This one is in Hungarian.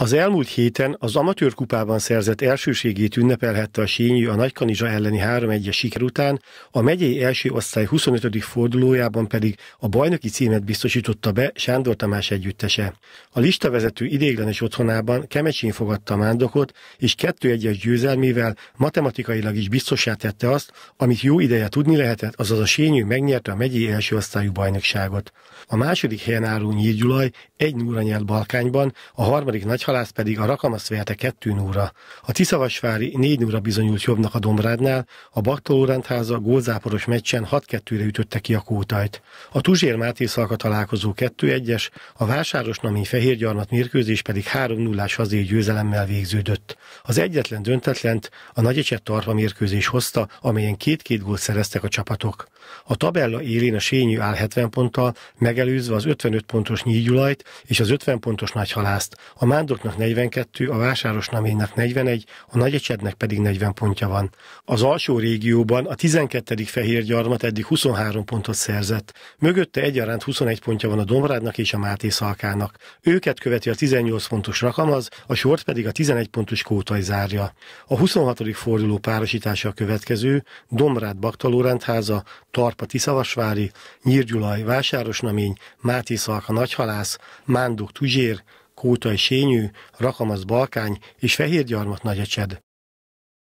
Az elmúlt héten az amatőr kupában szerzett elsőségét ünnepelhette a Sényű a Nagykanizsa elleni 3-1-es siker után, a megyei első osztály 25. fordulójában pedig a bajnoki címet biztosította be Sándor Tamás együttese. A listavezető idéglenes otthonában Kemecsén fogadta a mándokot, és 2-1-es győzelmével matematikailag is biztosá tette azt, amit jó ideje tudni lehetett, azaz a Sényű megnyerte a megyei első osztályú bajnokságot. A második helyen álló Nyírgyulaj egy 1 0 nyert Balkányban, a harmadik nagy halász pedig a Rakamaszverte 2 óra, a Tiszavasvári 4 óra bizonyult jobbnak a Domrádnál, a rendháza gólzáporos meccsen 6-2-re ütötte ki a kótajt. A Tuzsér Máté szalka találkozó 2-1-es, a Vásáros Nami Fehérgyarmat mérkőzés pedig 3-0-ás hazai győzelemmel végződött. Az egyetlen döntetlent a Nagyecset Tarva mérkőzés hozta, amelyen két-két gólt szereztek a csapatok. A tabella élén a Sényű áll 70 ponttal, megelőzve az 55 pontos Nyígyulajt és az 50 pontos Nagyhalászt. A Mándor eladósodnak 42, a vásáros naménynek 41, a nagyecsednek pedig 40 pontja van. Az alsó régióban a 12. fehér gyarmat eddig 23 pontot szerzett, mögötte egyaránt 21 pontja van a Domrádnak és a Máté Szalkának. Őket követi a 18 pontos Rakamaz, a sort pedig a 11 pontos Kótaj zárja. A 26. forduló párosítása a következő, Domrád Baktalórendháza, Tarpa Tiszavasvári, Nyírgyulaj Vásáros Namény, Máté Szalka Nagyhalász, Mánduk Tuzsér, Kótai Sényű, Rakamasz Balkány és Fehérgyarmat Nagyecsed.